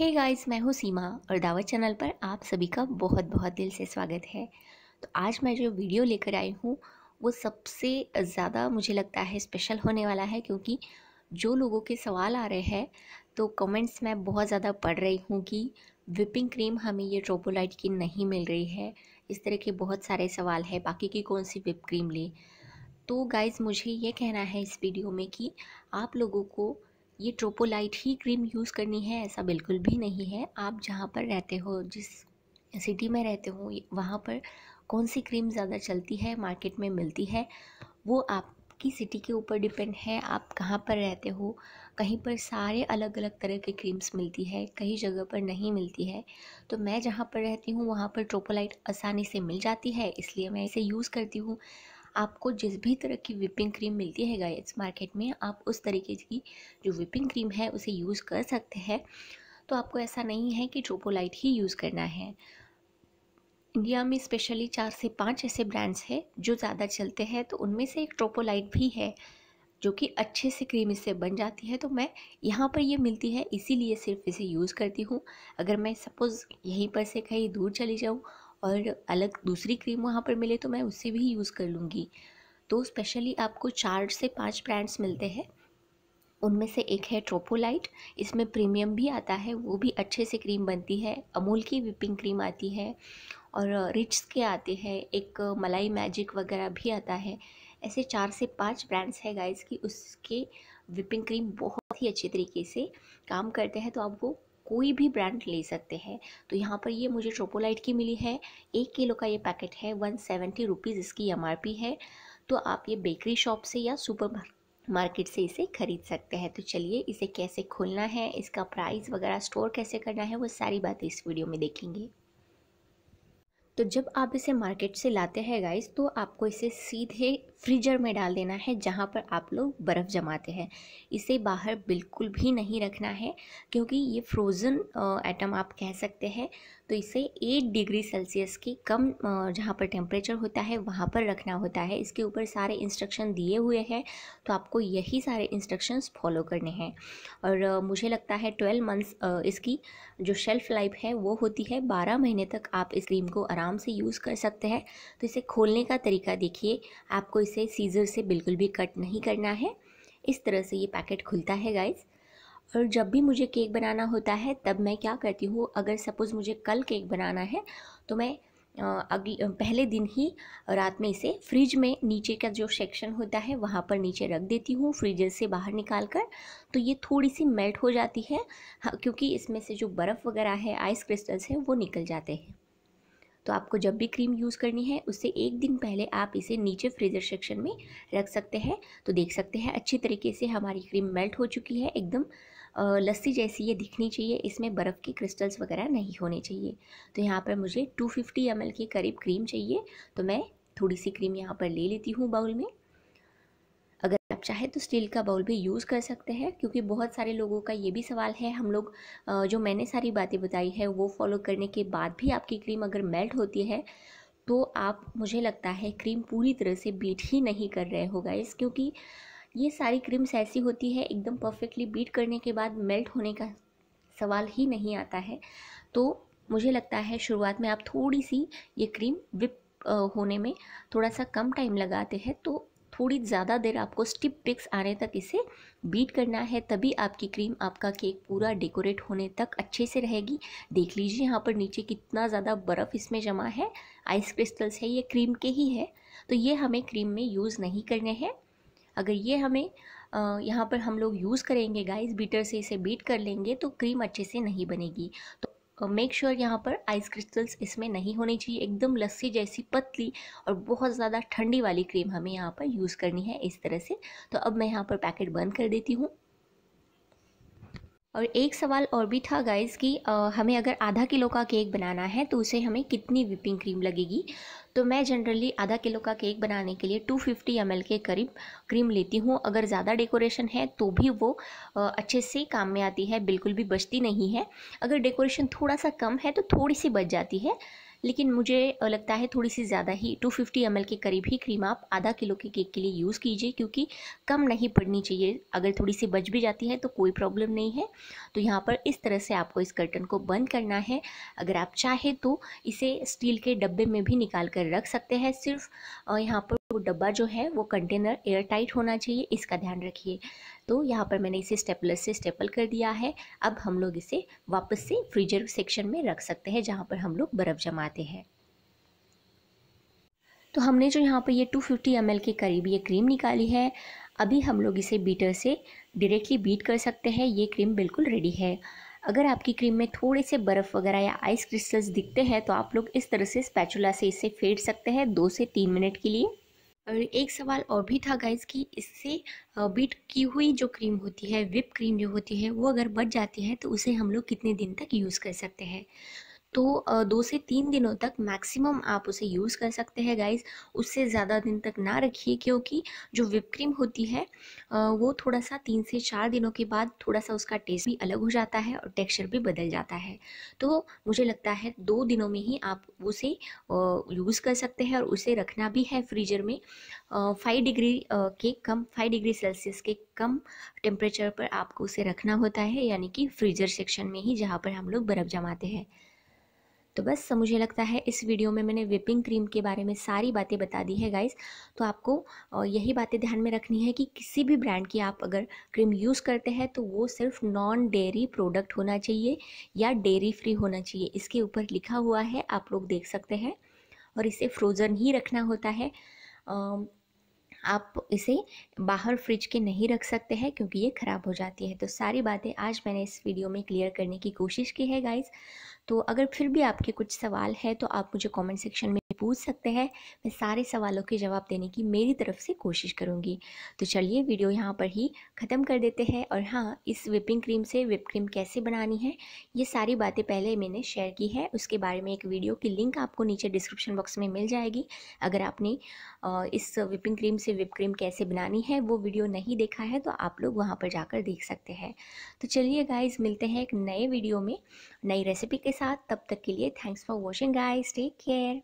हे hey guys मैं हूँ सीमा और दावत चैनल पर आप सभी का बहुत बहुत दिल से स्वागत है तो आज मैं जो वीडियो लेकर आई हूँ वो सबसे ज़्यादा मुझे लगता है स्पेशल होने वाला है क्योंकि जो लोगों के सवाल आ रहे हैं तो कमेंट्स मैं बहुत ज़्यादा पढ़ रही हूँ कि विपिंग क्रीम हमें ये ट्रोपोलाइट की नहीं मिल रही है इस तरह के बहुत सारे सवाल है बाकी की कौन सी विप क्रीम ले तो गाइज़ मुझे ये कहना है इस वीडियो में कि आप लोगों को ये ट्रोपोलाइट ही क्रीम यूज़ करनी है ऐसा बिल्कुल भी नहीं है आप जहाँ पर रहते हो जिस सिटी में रहते हो वहाँ पर कौन सी क्रीम ज़्यादा चलती है मार्केट में मिलती है वो आपकी सिटी के ऊपर डिपेंड है आप कहाँ पर रहते हो कहीं पर सारे अलग अलग तरह के क्रीम्स मिलती है कहीं जगह पर नहीं मिलती है तो मैं जहाँ पर रहती हूँ वहाँ पर ट्रोपोलाइट आसानी से मिल जाती है इसलिए मैं इसे यूज़ करती हूँ आपको जिस भी तरह की विपिंग क्रीम मिलती है गाइस मार्केट में आप उस तरीके की जो विपिंग क्रीम है उसे यूज़ कर सकते हैं तो आपको ऐसा नहीं है कि ट्रोपोलाइट ही यूज़ करना है इंडिया में स्पेशली चार से पांच ऐसे ब्रांड्स हैं जो ज़्यादा चलते हैं तो उनमें से एक ट्रोपोलाइट भी है जो कि अच्छे से क्रीम इससे बन जाती है तो मैं यहाँ पर ये मिलती है इसीलिए सिर्फ इसे यूज़ करती हूँ अगर मैं सपोज़ यहीं पर से कहीं दूर चली जाऊँ और अलग दूसरी क्रीम वहाँ पर मिले तो मैं उससे भी यूज़ कर लूँगी तो स्पेशली आपको चार से पाँच ब्रांड्स मिलते हैं उनमें से एक है ट्रोपोलाइट इसमें प्रीमियम भी आता है वो भी अच्छे से क्रीम बनती है अमूल की विपिंग क्रीम आती है और रिच्स के आते हैं एक मलाई मैजिक वगैरह भी आता है ऐसे चार से पांच ब्रांड्स है गाइस की उसके विपिंग क्रीम बहुत ही अच्छे तरीके से काम करते हैं तो आप वो कोई भी ब्रांड ले सकते हैं तो यहाँ पर ये मुझे ट्रोपोलाइट की मिली है एक किलो का ये पैकेट है वन सेवेंटी रुपीज़ इसकी एम है तो आप ये बेकरी शॉप से या सुपर मार्केट से इसे खरीद सकते हैं तो चलिए इसे कैसे खोलना है इसका प्राइस वगैरह स्टोर कैसे करना है वो सारी बातें इस वीडियो में देखेंगे तो जब आप इसे मार्केट से लाते हैं गाइस तो आपको इसे सीधे फ्रीजर में डाल देना है जहाँ पर आप लोग बर्फ़ जमाते हैं इसे बाहर बिल्कुल भी नहीं रखना है क्योंकि ये फ्रोज़न आइटम आप कह सकते हैं तो इसे एट डिग्री सेल्सियस की कम जहाँ पर टेम्परेचर होता है वहाँ पर रखना होता है इसके ऊपर सारे इंस्ट्रक्शन दिए हुए हैं तो आपको यही सारे इंस्ट्रक्शंस फॉलो करने हैं और मुझे लगता है ट्वेल्व मंथ्स इसकी जो शेल्फ़ लाइफ है वो होती है बारह महीने तक आप इस क्रीम को आराम से यूज़ कर सकते हैं तो इसे खोलने का तरीका देखिए आपको इसे सीज़र से बिल्कुल भी कट नहीं करना है इस तरह से ये पैकेट खुलता है गाइज़ और जब भी मुझे केक बनाना होता है तब मैं क्या करती हूँ अगर सपोज़ मुझे कल केक बनाना है तो मैं अगले पहले दिन ही रात में इसे फ्रिज में नीचे का जो सेक्शन होता है वहाँ पर नीचे रख देती हूँ फ्रीजर से बाहर निकाल कर तो ये थोड़ी सी मेल्ट हो जाती है हाँ, क्योंकि इसमें से जो बर्फ़ वगैरह है आइस क्रिस्टल्स हैं वो निकल जाते हैं तो आपको जब भी क्रीम यूज़ करनी है उससे एक दिन पहले आप इसे नीचे फ्रीज़र सेक्शन में रख सकते हैं तो देख सकते हैं अच्छी तरीके से हमारी क्रीम मेल्ट हो चुकी है एकदम लस्सी जैसी ये दिखनी चाहिए इसमें बर्फ़ के क्रिस्टल्स वगैरह नहीं होने चाहिए तो यहाँ पर मुझे टू फिफ्टी के करीब क्रीम चाहिए तो मैं थोड़ी सी क्रीम यहाँ पर ले लेती हूँ बाउल में अगर आप चाहें तो स्टील का बाउल भी यूज़ कर सकते हैं क्योंकि बहुत सारे लोगों का ये भी सवाल है हम लोग जो मैंने सारी बातें बताई है वो फॉलो करने के बाद भी आपकी क्रीम अगर मेल्ट होती है तो आप मुझे लगता है क्रीम पूरी तरह से बीट ही नहीं कर रहे होगा इस क्योंकि ये सारी क्रीम्स ऐसी होती है एकदम परफेक्टली बीट करने के बाद मेल्ट होने का सवाल ही नहीं आता है तो मुझे लगता है शुरुआत में आप थोड़ी सी ये क्रीम विप होने में थोड़ा सा कम टाइम लगाते हैं तो थोड़ी ज़्यादा देर आपको स्टिप पिक्स आने तक इसे बीट करना है तभी आपकी क्रीम आपका केक पूरा डेकोरेट होने तक अच्छे से रहेगी देख लीजिए यहाँ पर नीचे कितना ज़्यादा बर्फ़ इसमें जमा है आइस क्रिस्टल्स है ये क्रीम के ही है तो ये हमें क्रीम में यूज़ नहीं करने हैं अगर ये हमें यहाँ पर हम लोग यूज़ करेंगे गाइस बीटर से इसे बीट कर लेंगे तो क्रीम अच्छे से नहीं बनेगी तो मेक श्योर यहाँ पर आइस क्रिस्टल्स इसमें नहीं होने चाहिए एकदम लस्सी जैसी पतली और बहुत ज़्यादा ठंडी वाली क्रीम हमें यहाँ पर यूज़ करनी है इस तरह से तो अब मैं यहाँ पर पैकेट बंद कर देती हूँ और एक सवाल और भी था गाइज कि आ, हमें अगर आधा किलो का केक बनाना है तो उसे हमें कितनी विपिंग क्रीम लगेगी तो मैं जनरली आधा किलो का केक बनाने के लिए 250 फिफ्टी के करीब क्रीम लेती हूँ अगर ज़्यादा डेकोरेशन है तो भी वो अच्छे से काम में आती है बिल्कुल भी बचती नहीं है अगर डेकोरेशन थोड़ा सा कम है तो थोड़ी सी बच जाती है लेकिन मुझे लगता है थोड़ी सी ज़्यादा ही 250 फिफ्टी के करीब ही क्रीम आप आधा किलो के केक के लिए यूज़ कीजिए क्योंकि कम नहीं पड़नी चाहिए अगर थोड़ी सी बच भी जाती है तो कोई प्रॉब्लम नहीं है तो यहाँ पर इस तरह से आपको इस कर्टन को बंद करना है अगर आप चाहें तो इसे स्टील के डब्बे में भी निकाल कर रख सकते हैं सिर्फ यहाँ पर वो तो डब्बा जो है वो कंटेनर एयर टाइट होना चाहिए इसका ध्यान रखिए तो यहाँ पर मैंने इसे स्टेपलर से स्टेपल कर दिया है अब हम लोग इसे वापस से फ्रीजर सेक्शन में रख सकते हैं जहाँ पर हम लोग बर्फ़ जमाते हैं तो हमने जो यहाँ पर ये 250 फिफ्टी के करीब ये क्रीम निकाली है अभी हम लोग इसे बीटर से डायरेक्टली बीट कर सकते हैं ये क्रीम बिल्कुल रेडी है अगर आपकी क्रीम में थोड़े से बर्फ़ वगैरह या आइस क्रिस्टल्स दिखते हैं तो आप लोग इस तरह से स्पैचुला से इसे फेंट सकते हैं दो से तीन मिनट के लिए एक सवाल और भी था गाइज कि इससे बीट की हुई जो क्रीम होती है विप क्रीम जो होती है वो अगर बच जाती है तो उसे हम लोग कितने दिन तक यूज़ कर सकते हैं तो दो से तीन दिनों तक मैक्सिमम आप उसे यूज़ कर सकते हैं गाइस उससे ज़्यादा दिन तक ना रखिए क्योंकि जो विप क्रीम होती है वो थोड़ा सा तीन से चार दिनों के बाद थोड़ा सा उसका टेस्ट भी अलग हो जाता है और टेक्सचर भी बदल जाता है तो मुझे लगता है दो दिनों में ही आप उसे यूज़ कर सकते हैं और उसे रखना भी है फ्रीजर में फाइव डिग्री के कम फाइव डिग्री सेल्सियस के कम टेम्परेचर पर आपको उसे रखना होता है यानी कि फ्रीजर सेक्शन में ही जहाँ पर हम लोग बर्फ़ जमाते हैं तो बस मुझे लगता है इस वीडियो में मैंने विपिंग क्रीम के बारे में सारी बातें बता दी है गाइस तो आपको यही बातें ध्यान में रखनी है कि किसी भी ब्रांड की आप अगर क्रीम यूज़ करते हैं तो वो सिर्फ नॉन डेयरी प्रोडक्ट होना चाहिए या डेयरी फ्री होना चाहिए इसके ऊपर लिखा हुआ है आप लोग देख सकते हैं और इसे फ्रोज़न ही रखना होता है आप इसे बाहर फ्रिज के नहीं रख सकते हैं क्योंकि ये ख़राब हो जाती है तो सारी बातें आज मैंने इस वीडियो में क्लियर करने की कोशिश की है गाइज़ तो अगर फिर भी आपके कुछ सवाल है तो आप मुझे कमेंट सेक्शन में पूछ सकते हैं मैं सारे सवालों के जवाब देने की मेरी तरफ से कोशिश करूँगी तो चलिए वीडियो यहाँ पर ही ख़त्म कर देते हैं और हाँ इस विपिंग क्रीम से विप क्रीम कैसे बनानी है ये सारी बातें पहले मैंने शेयर की है उसके बारे में एक वीडियो की लिंक आपको नीचे डिस्क्रिप्शन बॉक्स में मिल जाएगी अगर आपने इस विपिंग क्रीम से विप क्रीम कैसे बनानी है वो वीडियो नहीं देखा है तो आप लोग वहाँ पर जाकर देख सकते हैं तो चलिए गाइज मिलते हैं एक नए वीडियो में नई रेसिपी के साथ तब तक के लिए thanks for watching guys take care